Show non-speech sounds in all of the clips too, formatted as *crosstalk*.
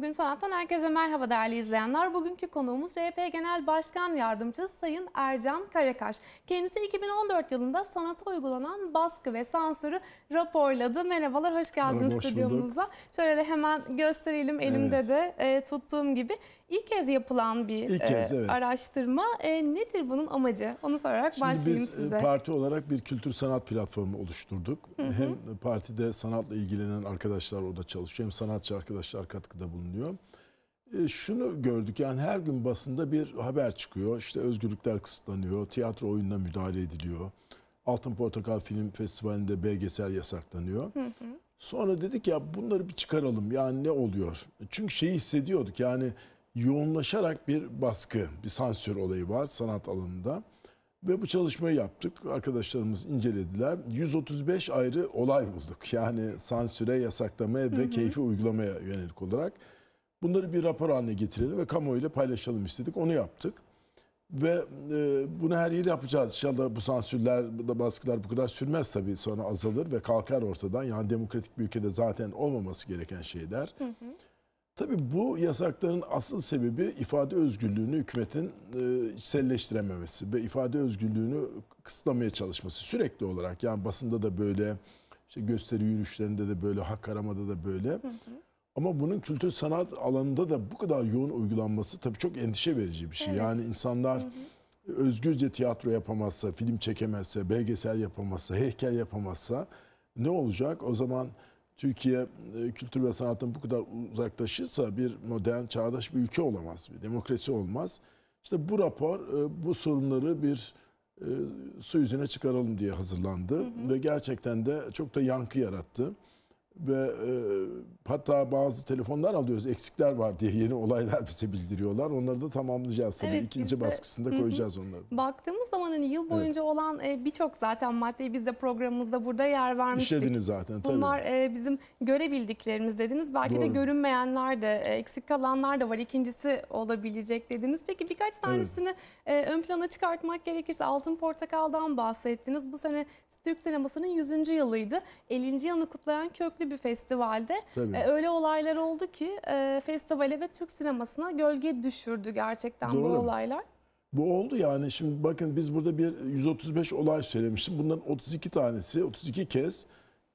Bugün Sanat'tan herkese merhaba değerli izleyenler. Bugünkü konuğumuz CHP Genel Başkan Yardımcısı Sayın Ercan Karakaş. Kendisi 2014 yılında sanata uygulanan baskı ve sansürü raporladı. Merhabalar, hoş geldiniz hoş stüdyomuza. Bulduk. Şöyle de hemen gösterelim elimde evet. de e, tuttuğum gibi. İlk kez yapılan bir İlk kez, e, evet. araştırma. E, nedir bunun amacı? Onu sorarak Şimdi başlayayım biz, e, size. Biz parti olarak bir kültür sanat platformu oluşturduk. Hı hı. Hem partide sanatla ilgilenen arkadaşlar orada çalışıyor hem sanatçı arkadaşlar katkıda bulunuyor anlıyor. E, şunu gördük yani her gün basında bir haber çıkıyor. İşte özgürlükler kısıtlanıyor, tiyatro oyununa müdahale ediliyor. Altın Portakal Film Festivali'nde belgesel yasaklanıyor. Hı hı. Sonra dedik ya bunları bir çıkaralım yani ne oluyor? Çünkü şeyi hissediyorduk yani yoğunlaşarak bir baskı, bir sansür olayı var sanat alanında. Ve bu çalışmayı yaptık. Arkadaşlarımız incelediler. 135 ayrı olay bulduk. Yani sansüre, yasaklamaya ve hı hı. keyfi uygulamaya yönelik olarak. Bunları bir rapor haline getirelim ve kamuoyuyla paylaşalım istedik. Onu yaptık. Ve e, bunu her yıl yapacağız. İnşallah bu sansürler, bu da baskılar bu kadar sürmez tabii. Sonra azalır ve kalkar ortadan. Yani demokratik bir ülkede zaten olmaması gereken şeyler. Tabii bu yasakların asıl sebebi ifade özgürlüğünü hükümetin e, içselleştirememesi ve ifade özgürlüğünü kısıtlamaya çalışması sürekli olarak. Yani basında da böyle, işte gösteri yürüyüşlerinde de böyle, hak aramada da böyle. Hı hı. Ama bunun kültür sanat alanında da bu kadar yoğun uygulanması tabii çok endişe verici bir şey. Evet. Yani insanlar hı hı. özgürce tiyatro yapamazsa, film çekemezse, belgesel yapamazsa, heykel yapamazsa ne olacak? O zaman Türkiye e, kültür ve sanatın bu kadar uzaklaşırsa bir modern, çağdaş bir ülke olamaz, bir demokrasi olmaz. İşte bu rapor e, bu sorunları bir e, su yüzüne çıkaralım diye hazırlandı hı hı. ve gerçekten de çok da yankı yarattı ve e, hatta bazı telefonlar alıyoruz eksikler var diye yeni olaylar bize bildiriyorlar. Onları da tamamlayacağız tabii. Evet, İkinci de, baskısında koyacağız hı. onları. Baktığımız zaman hani yıl boyunca evet. olan e, birçok zaten maddeyi biz de programımızda burada yer vermiştik. İşlediniz zaten tabii. Bunlar e, bizim görebildiklerimiz dediniz. Belki Doğru. de görünmeyenler de e, eksik kalanlar da var. ikincisi olabilecek dediniz. Peki birkaç tanesini evet. e, ön plana çıkartmak gerekirse altın portakaldan bahsettiniz. Bu sene Türk sinemasının 100. yılıydı. 50. yılını kutlayan köklü bir festivalde E, öyle olaylar oldu ki e, festivale ve Türk sinemasına gölge düşürdü gerçekten Doğru. bu olaylar. Bu oldu yani şimdi bakın biz burada bir 135 olay söylemiştim. Bunların 32 tanesi 32 kez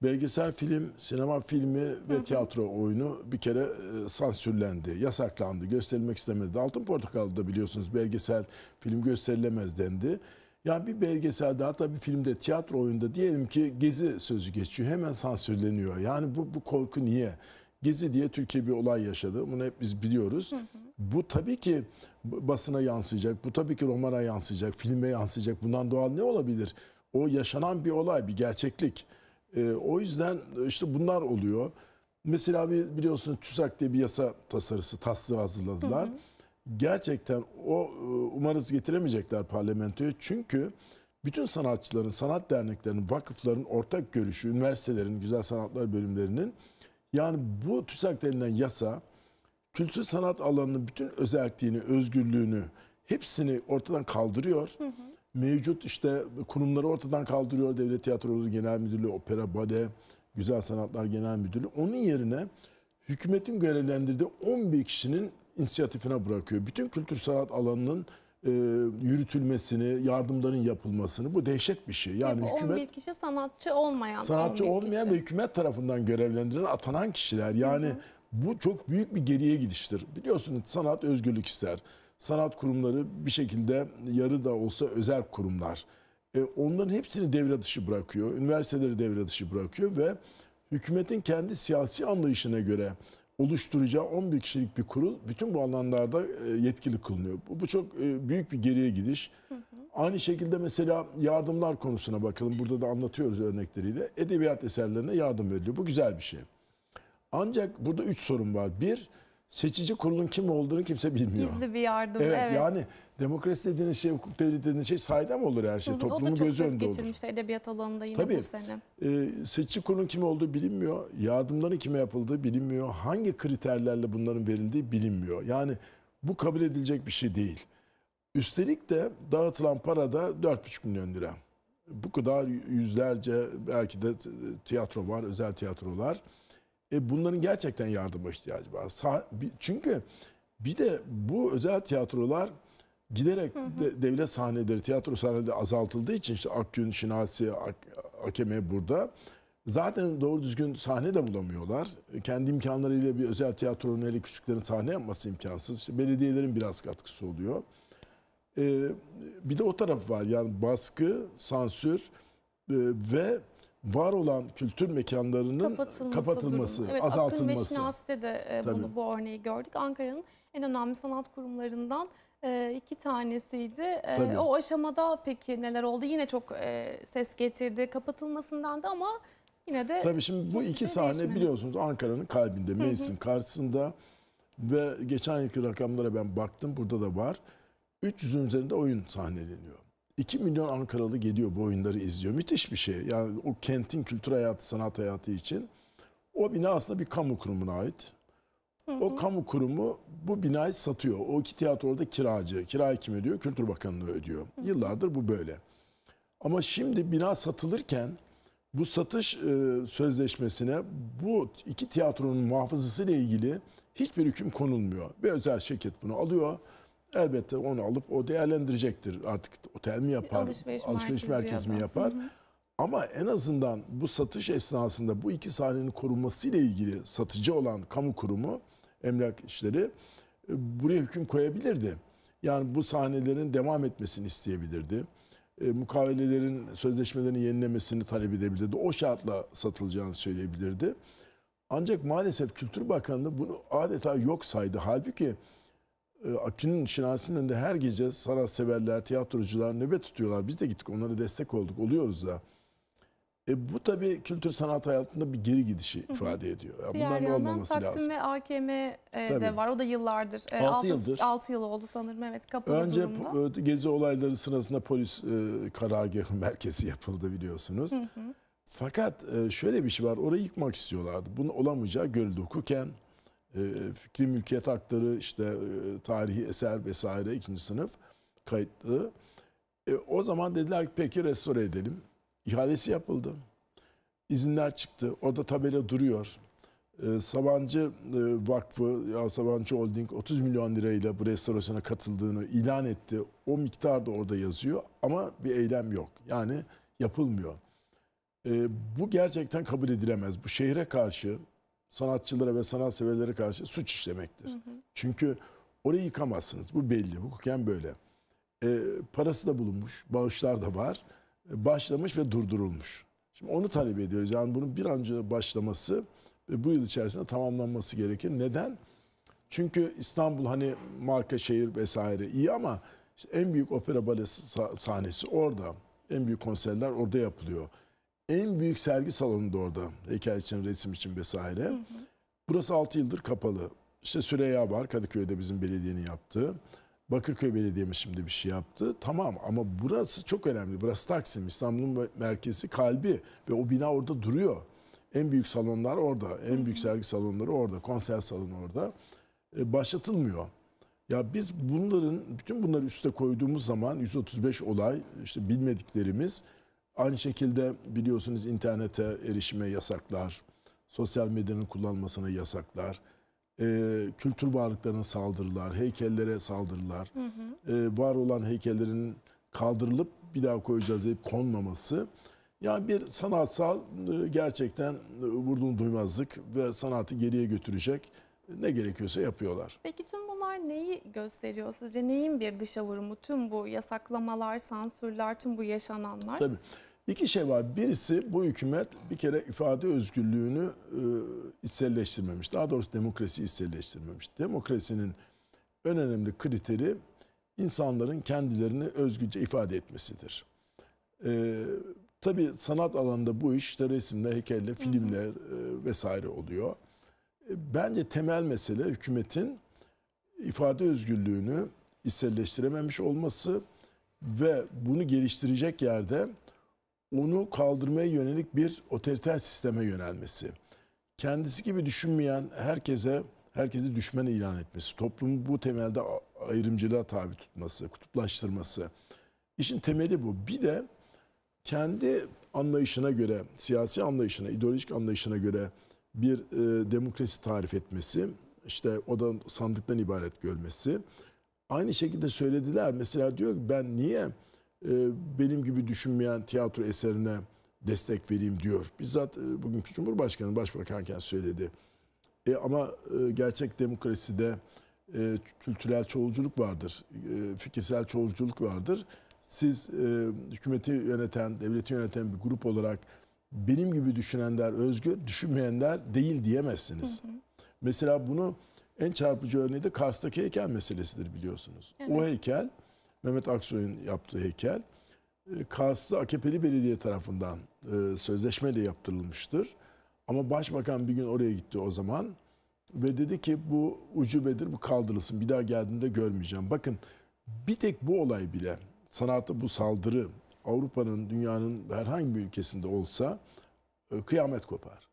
belgesel film, sinema filmi ve tiyatro oyunu bir kere e, sansürlendi, yasaklandı, gösterilmek istemedi. Altın Portakal'da biliyorsunuz belgesel film gösterilemez dendi. Yani bir belgeselde hatta bir filmde tiyatro oyunda diyelim ki gezi sözü geçiyor. Hemen sansürleniyor. Yani bu, bu korku niye? Gezi diye Türkiye bir olay yaşadı. Bunu hep biz biliyoruz. Hı hı. Bu tabii ki basına yansıyacak. Bu tabii ki romana yansıyacak. Filme yansıyacak. Bundan doğal ne olabilir? O yaşanan bir olay, bir gerçeklik. Ee, o yüzden e, işte bunlar oluyor. Mesela bir biliyorsunuz TÜSAK diye bir yasa tasarısı, taslağı hazırladılar. Hı hı gerçekten o e, umarız getiremeyecekler parlamentoya. Çünkü bütün sanatçıların, sanat derneklerinin, vakıfların ortak görüşü, üniversitelerin, güzel sanatlar bölümlerinin yani bu TÜSAK denilen yasa kültür sanat alanının bütün özelliğini, özgürlüğünü hepsini ortadan kaldırıyor. Hı hı. Mevcut işte kurumları ortadan kaldırıyor. Devlet Tiyatroları Genel Müdürlüğü, Opera, Bade, Güzel Sanatlar Genel Müdürlüğü. Onun yerine hükümetin görevlendirdiği 11 kişinin inisiyatifine bırakıyor. Bütün kültür sanat alanının e, yürütülmesini, yardımların yapılmasını bu dehşet bir şey. Yani Tabii hükümet 11 kişi sanatçı olmayan sanatçı olmayan kişi. ve hükümet tarafından görevlendirilen atanan kişiler. Yani hı hı. bu çok büyük bir geriye gidiştir. Biliyorsunuz sanat özgürlük ister. Sanat kurumları bir şekilde yarı da olsa özel kurumlar. E, onların hepsini devre dışı bırakıyor. Üniversiteleri devre dışı bırakıyor ve hükümetin kendi siyasi anlayışına göre oluşturacağı 11 kişilik bir kurul bütün bu alanlarda e, yetkili kılınıyor. Bu, çok e, büyük bir geriye gidiş. Hı hı. Aynı şekilde mesela yardımlar konusuna bakalım. Burada da anlatıyoruz örnekleriyle. Edebiyat eserlerine yardım veriliyor. Bu güzel bir şey. Ancak burada üç sorun var. Bir, seçici kurulun kim olduğunu kimse bilmiyor. Gizli bir yardım. Evet, evet. yani demokrasi dediğiniz şey, hukuk devleti dediğiniz şey sahiden mi olur her şey? Hı, Toplumun göz önünde olur. O da çok edebiyat alanında yine Tabii, bu sene. E, seçici kurulun kim olduğu bilinmiyor. Yardımların kime yapıldığı bilinmiyor. Hangi kriterlerle bunların verildiği bilinmiyor. Yani bu kabul edilecek bir şey değil. Üstelik de dağıtılan para da 4,5 milyon lira. Bu kadar yüzlerce belki de tiyatro var, özel tiyatrolar. E bunların gerçekten yardıma ihtiyacı var. Çünkü bir de bu özel tiyatrolar giderek hı De, devlet sahneleri, tiyatro sahneleri azaltıldığı için işte Akgün, Şinasi, Ak, Akeme burada. Zaten doğru düzgün sahne de bulamıyorlar. Kendi imkanlarıyla bir özel tiyatronun hele küçüklerin sahne yapması imkansız. İşte belediyelerin biraz katkısı oluyor. Ee, bir de o taraf var yani baskı, sansür e, ve var olan kültür mekanlarının kapatılması, kapatılması evet, azaltılması. Evet, ve Şinasi'de de e, bunu, bu örneği gördük. Ankara'nın en önemli sanat kurumlarından e, iki tanesiydi. E, Tabii. O aşamada peki neler oldu? Yine çok ses getirdi kapatılmasından da ama yine de... Tabii şimdi bu iki şey sahne değişmedi. biliyorsunuz Ankara'nın kalbinde, meclisin karşısında ve geçen yılki rakamlara ben baktım burada da var. 300'ün üzerinde oyun sahneleniyor. 2 milyon Ankaralı geliyor bu oyunları izliyor. Müthiş bir şey. Yani o kentin kültür hayatı, sanat hayatı için. O bina aslında bir kamu kurumuna ait. Hı hı. O kamu kurumu bu binayı satıyor. O iki tiyatro orada kiracı. Kirayı kim ödüyor? Kültür Bakanlığı ödüyor. Hı hı. Yıllardır bu böyle. Ama şimdi bina satılırken bu satış e, sözleşmesine bu iki tiyatronun muhafızası ile ilgili hiçbir hüküm konulmuyor. Bir özel şirket bunu alıyor. Elbette onu alıp o değerlendirecektir. Artık otel mi yapar, alışveriş, alışveriş merkezi, merkezi mi yapar? Hı hı. Ama en azından bu satış esnasında bu iki sahnenin korunması ile ilgili satıcı olan kamu kurumu, emlak işleri e, buraya hüküm koyabilirdi. Yani bu sahnelerin devam etmesini isteyebilirdi. E, mukavelelerin, sözleşmelerin yenilemesini talep edebilirdi. O şartla satılacağını söyleyebilirdi. Ancak maalesef Kültür Bakanlığı bunu adeta yok saydı. Halbuki e, Akün'ün Şinasi'nin önünde her gece sanat severler, tiyatrocular nöbet tutuyorlar. Biz de gittik onlara destek olduk. Oluyoruz da. E bu tabii kültür sanat hayatında bir geri gidişi ifade ediyor. Yani Diğer yandan olmaması Taksim lazım. ve AKM e, de var. O da yıllardır. 6 e, altı yıldır. 6 yıl oldu sanırım evet kapalı Önce durumda. Önce gezi olayları sırasında polis e, karargahı *laughs* merkezi yapıldı biliyorsunuz. Hı hı. Fakat e, şöyle bir şey var. Orayı yıkmak istiyorlardı. Bunu olamayacağı görüldü hukuken. Ee, fikri mülkiyet hakları işte e, tarihi eser vesaire ikinci sınıf kayıtlı. E, o zaman dediler ki peki restore edelim. İhalesi yapıldı. İzinler çıktı. Orada tabela duruyor. E, Sabancı e, Vakfı, ya Sabancı Holding 30 milyon lirayla bu restorasyona katıldığını ilan etti. O miktar da orada yazıyor ama bir eylem yok. Yani yapılmıyor. E, bu gerçekten kabul edilemez. Bu şehre karşı sanatçılara ve sanat sanatseverlere karşı suç işlemektir. Hı hı. Çünkü orayı yıkamazsınız. Bu belli. Hukuken böyle. E, parası da bulunmuş. Bağışlar da var. E, başlamış ve durdurulmuş. Şimdi onu talep ediyoruz. Yani bunun bir an önce başlaması ve bu yıl içerisinde tamamlanması gerekir. Neden? Çünkü İstanbul hani marka şehir vesaire iyi ama işte en büyük opera bale sahnesi orada. En büyük konserler orada yapılıyor en büyük sergi salonunda orada. Heykel için, resim için vesaire. Burası 6 yıldır kapalı. İşte Süreyya var Kadıköy'de bizim belediyenin yaptığı. Bakırköy Belediye'miz şimdi bir şey yaptı. Tamam ama burası çok önemli. Burası Taksim, İstanbul'un merkezi, kalbi ve o bina orada duruyor. En büyük salonlar orada, en büyük sergi salonları orada, konser salonu orada. E, başlatılmıyor. Ya biz bunların, bütün bunları üste koyduğumuz zaman 135 olay, işte bilmediklerimiz Aynı şekilde biliyorsunuz internete erişime yasaklar, sosyal medyanın kullanılmasına yasaklar, e, kültür varlıklarına saldırılar, heykellere saldırılar, hı hı. E, var olan heykellerin kaldırılıp bir daha koyacağız deyip konmaması. Yani bir sanatsal e, gerçekten e, vurdum duymazlık ve sanatı geriye götürecek e, ne gerekiyorsa yapıyorlar. Peki tüm bunlar neyi gösteriyor sizce? Neyin bir dışa vurumu? Tüm bu yasaklamalar, sansürler, tüm bu yaşananlar? Tabii. İki şey var. Birisi bu hükümet bir kere ifade özgürlüğünü e, içselleştirmemiş. Daha doğrusu demokrasi içselleştirmemiş. Demokrasinin en önemli kriteri insanların kendilerini özgürce ifade etmesidir. E, tabii sanat alanında bu iş işte resimle, heykelle, filmler e, vesaire oluyor. E, bence temel mesele hükümetin ifade özgürlüğünü içselleştirememiş olması ve bunu geliştirecek yerde onu kaldırmaya yönelik bir otoriter sisteme yönelmesi. Kendisi gibi düşünmeyen herkese herkesi düşman ilan etmesi, toplumu bu temelde ayrımcılığa tabi tutması, kutuplaştırması. İşin temeli bu. Bir de kendi anlayışına göre, siyasi anlayışına, ideolojik anlayışına göre bir e, demokrasi tarif etmesi, işte o da sandıktan ibaret görmesi. Aynı şekilde söylediler. Mesela diyor ki ben niye e, benim gibi düşünmeyen tiyatro eserine destek vereyim diyor. Bizzat e, bugünkü Cumhurbaşkanı başbakanken söyledi. E ama e, gerçek demokraside kültürel çoğulculuk vardır, fikirsel çoğulculuk vardır. Siz hükümeti yöneten, devleti yöneten bir grup olarak benim gibi düşünenler özgür, düşünmeyenler değil diyemezsiniz. Hı hı. Mesela bunu en çarpıcı örneği de Kars'taki heykel meselesidir biliyorsunuz. Evet. O heykel Mehmet Aksoy'un yaptığı heykel. E, Kars'ta AKP'li belediye tarafından e, sözleşmeyle yaptırılmıştır. Ama başbakan bir gün oraya gitti o zaman ve dedi ki bu ucubedir bu kaldırılsın bir daha geldiğinde görmeyeceğim. Bakın bir tek bu olay bile sanata bu saldırı Avrupa'nın dünyanın herhangi bir ülkesinde olsa e, kıyamet kopar.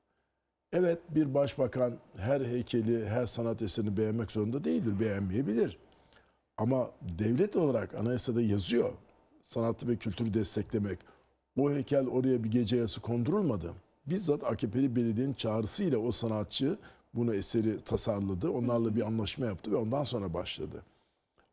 Evet bir başbakan her heykeli her sanat eserini beğenmek zorunda değildir beğenmeyebilir. Ama devlet olarak anayasada yazıyor. Sanatı ve kültürü desteklemek. O heykel oraya bir gece yası kondurulmadı. Bizzat AKP'li belediyenin çağrısıyla o sanatçı bunu eseri tasarladı. Onlarla bir anlaşma yaptı ve ondan sonra başladı.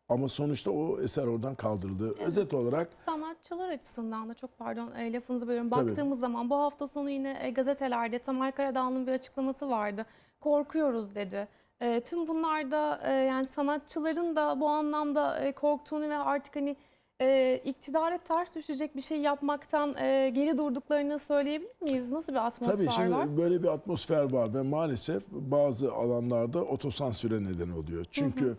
Ama sonuçta o eser oradan kaldırıldı. Evet. Özet olarak... Sanatçılar açısından da çok pardon e, lafınızı bölüyorum. Tabii. Baktığımız zaman bu hafta sonu yine e, gazetelerde Tamar Karadağlı'nın bir açıklaması vardı. Korkuyoruz dedi. E, tüm bunlarda e, yani sanatçıların da bu anlamda e, korktuğunu ve artık hani e, iktidara ters düşecek bir şey yapmaktan e, geri durduklarını söyleyebilir miyiz? Nasıl bir atmosfer Tabii şimdi var? böyle bir atmosfer var ve maalesef bazı alanlarda otosansüre neden oluyor. Çünkü hı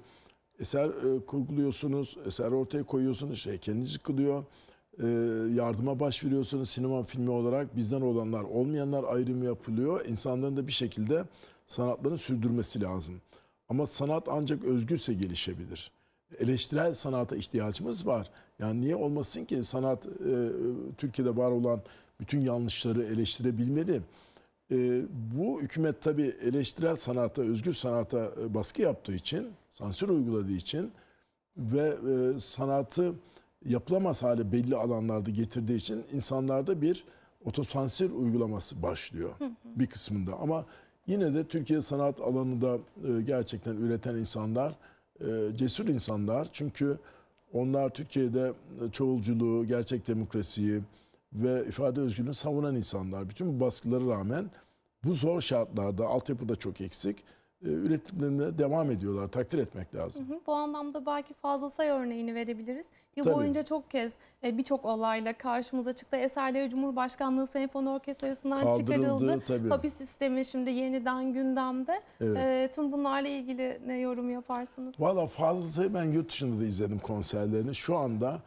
eser e, kurguluyorsunuz, eser ortaya koyuyorsunuz, heykeliniz yıkılıyor. E, yardıma başvuruyorsunuz sinema filmi olarak bizden olanlar olmayanlar ayrımı yapılıyor. İnsanların da bir şekilde sanatların sürdürmesi lazım. Ama sanat ancak özgürse gelişebilir. Eleştirel sanata ihtiyacımız var. Yani niye olmasın ki sanat e, e, Türkiye'de var olan bütün yanlışları eleştirebilmeli. E, bu hükümet tabii eleştirel sanata, özgür sanata e, baskı yaptığı için, sansür uyguladığı için ve e, sanatı yapılamaz hale belli alanlarda getirdiği için insanlarda bir otosansür uygulaması başlıyor hı hı. bir kısmında. Ama Yine de Türkiye sanat alanında e, gerçekten üreten insanlar, e, cesur insanlar. Çünkü onlar Türkiye'de e, çoğulculuğu, gerçek demokrasiyi ve ifade özgürlüğünü savunan insanlar. Bütün bu baskılara rağmen bu zor şartlarda, altyapı da çok eksik e, üretimlerine devam ediyorlar. Takdir etmek lazım. Hı hı. Bu anlamda belki Fazıl Say örneğini verebiliriz. Yıl Tabii. boyunca çok kez e, birçok olayla karşımıza çıktı. Eserleri Cumhurbaşkanlığı Senfoni Orkestrası'ndan çıkarıldı. Tabii. Hapis sistemi şimdi yeniden gündemde. Evet. E, tüm bunlarla ilgili ne yorum yaparsınız? Valla Fazıl Say ben yurt dışında da izledim konserlerini. Şu anda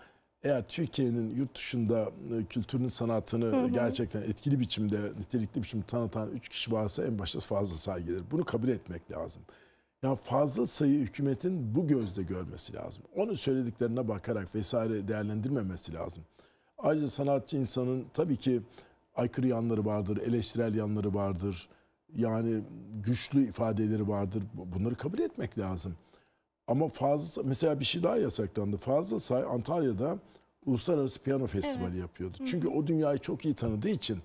eğer Türkiye'nin yurt dışında e, kültürünün sanatını hı hı. gerçekten etkili biçimde, nitelikli biçimde tanıtan 3 kişi varsa en başta fazla sayı gelir. Bunu kabul etmek lazım. Yani fazla sayı hükümetin bu gözde görmesi lazım. Onun söylediklerine bakarak vesaire değerlendirmemesi lazım. Ayrıca sanatçı insanın tabii ki aykırı yanları vardır, eleştirel yanları vardır. Yani güçlü ifadeleri vardır. Bunları kabul etmek lazım. Ama fazla mesela bir şey daha yasaklandı. Fazla Say Antalya'da Uluslararası Piyano Festivali evet. yapıyordu. Çünkü hı o dünyayı çok iyi tanıdığı için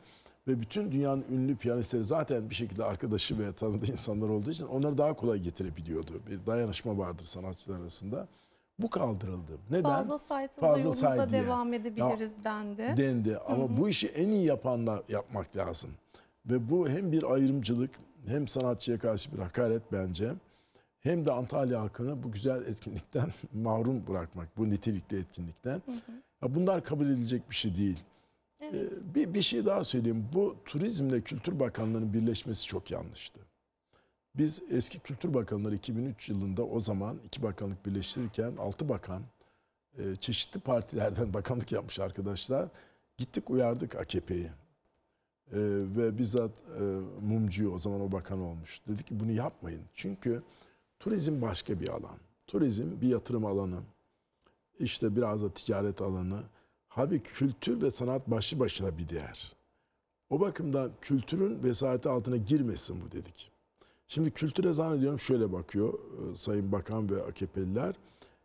ve bütün dünyanın ünlü piyanistleri zaten bir şekilde arkadaşı veya tanıdığı insanlar olduğu için onları daha kolay getirebiliyordu. Bir dayanışma vardır sanatçılar arasında. Bu kaldırıldı. Neden? Fazla sayısında Fazla yolumuza say devam edebiliriz ya, dendi. Dendi ama Hı-hı. bu işi en iyi yapanla yapmak lazım. Ve bu hem bir ayrımcılık hem sanatçıya karşı bir hakaret bence hem de Antalya halkını bu güzel etkinlikten *laughs* mahrum bırakmak, bu nitelikli etkinlikten. Hı hı. bunlar kabul edilecek bir şey değil. Evet. Ee, bir, bir şey daha söyleyeyim. Bu Turizmle Kültür Bakanlığı'nın birleşmesi çok yanlıştı. Biz eski Kültür Bakanları 2003 yılında o zaman iki bakanlık birleştirirken altı bakan e, çeşitli partilerden *laughs* bakanlık yapmış arkadaşlar. Gittik uyardık AKP'yi. E, ve bizzat e, Mumcu'yu o zaman o bakan olmuş. Dedi ki bunu yapmayın. Çünkü Turizm başka bir alan. Turizm bir yatırım alanı. İşte biraz da ticaret alanı. Abi kültür ve sanat başı başına bir değer. O bakımdan kültürün vesayeti altına girmesin bu dedik. Şimdi kültüre zannediyorum şöyle bakıyor e, Sayın Bakan ve AKP'liler.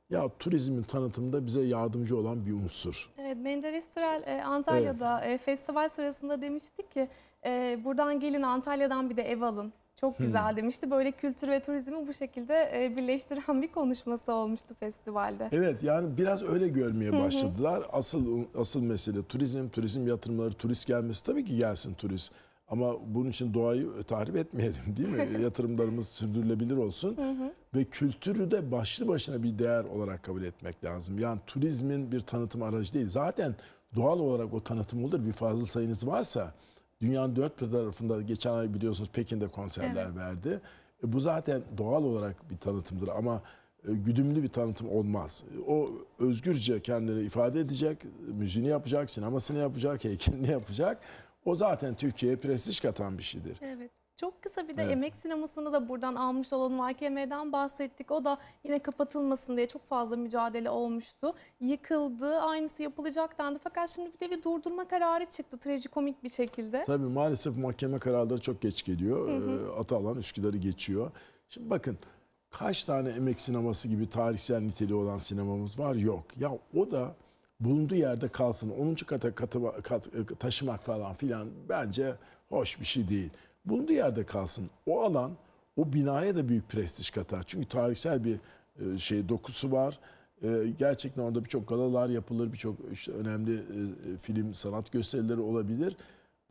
Ya turizmin tanıtımında bize yardımcı olan bir unsur. Evet Menderes Türel e, Antalya'da evet. E, festival sırasında demiştik ki e, buradan gelin Antalya'dan bir de ev alın. Çok hmm. güzel hmm. demişti. Böyle kültür ve turizmi bu şekilde e, birleştiren *laughs* bir konuşması olmuştu festivalde. Evet yani biraz öyle görmeye başladılar. asıl asıl mesele turizm, turizm yatırımları, turist gelmesi tabii ki gelsin turist. Ama bunun için doğayı tahrip etmeyelim değil mi? *laughs* Yatırımlarımız sürdürülebilir olsun. Ve kültürü de başlı başına bir değer olarak kabul etmek lazım. Yani turizmin bir tanıtım aracı değil. Zaten doğal olarak o tanıtım olur. Bir fazla sayınız varsa Dünyanın dört bir tarafında geçen ay biliyorsunuz Pekin'de konserler evet. verdi. E, bu zaten doğal olarak bir tanıtımdır ama e, güdümlü bir tanıtım olmaz. O özgürce kendini ifade edecek, müziğini yapacak, sinemasını yapacak, heykelini yapacak. O zaten Türkiye'ye prestij katan bir şeydir. Evet. Çok kısa bir de evet. emek sinemasını da buradan almış olan AKM'den bahsettik. O da yine kapatılmasın diye çok fazla mücadele olmuştu. Yıkıldı, aynısı yapılacak dendi. Fakat şimdi bir de bir durdurma kararı çıktı trajikomik bir şekilde. Tabii maalesef mahkeme kararları çok geç geliyor. Hı ee, Atalan Üsküdar'ı geçiyor. Şimdi bakın kaç tane emek sineması gibi tarihsel niteliği olan sinemamız var? Yok. Ya o da bulunduğu yerde kalsın. 10. kata katı, kat, e, taşımak falan filan bence hoş bir şey değil bulunduğu yerde kalsın. O alan o binaya da büyük prestij katar. Çünkü tarihsel bir e, şey dokusu var. E, gerçekten orada birçok galalar yapılır, birçok işte önemli e, film, sanat gösterileri olabilir.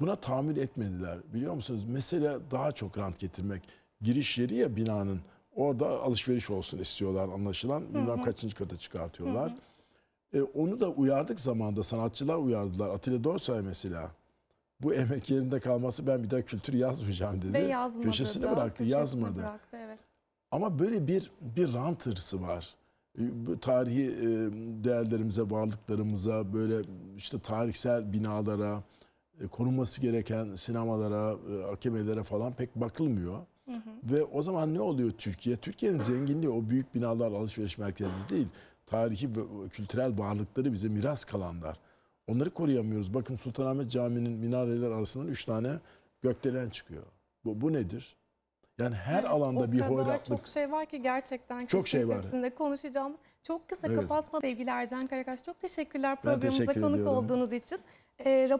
Buna tamir etmediler. Biliyor musunuz? Mesela daha çok rant getirmek. Giriş yeri ya binanın. Orada alışveriş olsun istiyorlar anlaşılan. Bilmem hı hı. kaçıncı kata çıkartıyorlar. Hı hı. E, onu da uyardık zamanda. Sanatçılar uyardılar. Atilla Dorsay mesela bu emek yerinde kalması ben bir daha kültür yazmayacağım dedi. Ve yazmadı. Köşesine da, bıraktı, köşesine yazmadı. Bıraktı, evet. Ama böyle bir bir rant hırsı var. Ee, bu tarihi e, değerlerimize, varlıklarımıza, böyle işte tarihsel binalara, e, korunması gereken sinemalara, e, AKM'lere falan pek bakılmıyor. Hı hı. Ve o zaman ne oluyor Türkiye? Türkiye'nin zenginliği o büyük binalar alışveriş merkezi değil. Tarihi ve kültürel varlıkları bize miras kalanlar. Onları koruyamıyoruz. Bakın Sultanahmet Camii'nin minareler arasından 3 tane gökdelen çıkıyor. Bu, bu nedir? Yani her evet, alanda bir hoyratlık. Çok şey var ki gerçekten çok şey var. konuşacağımız. Çok kısa evet. kapatma sevgili Ercan Karakaş. Çok teşekkürler programımıza teşekkür konuk ediyorum. olduğunuz için. E, ee,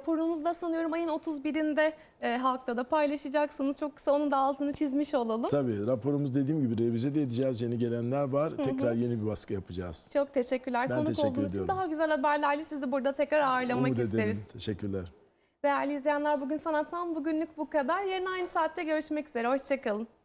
da sanıyorum ayın 31'inde e, halkta da paylaşacaksınız. Çok kısa onun da altını çizmiş olalım. Tabii raporumuz dediğim gibi revize de edeceğiz. Yeni gelenler var. Hı-hı. Tekrar yeni bir baskı yapacağız. Çok teşekkürler. Ben Konuk teşekkür olduğunuz ediyorum. için daha güzel haberlerle sizi burada tekrar ağırlamak Umut isteriz. Edelim. Teşekkürler. Değerli izleyenler bugün sanattan bugünlük bu kadar. Yarın aynı saatte görüşmek üzere. Hoşçakalın.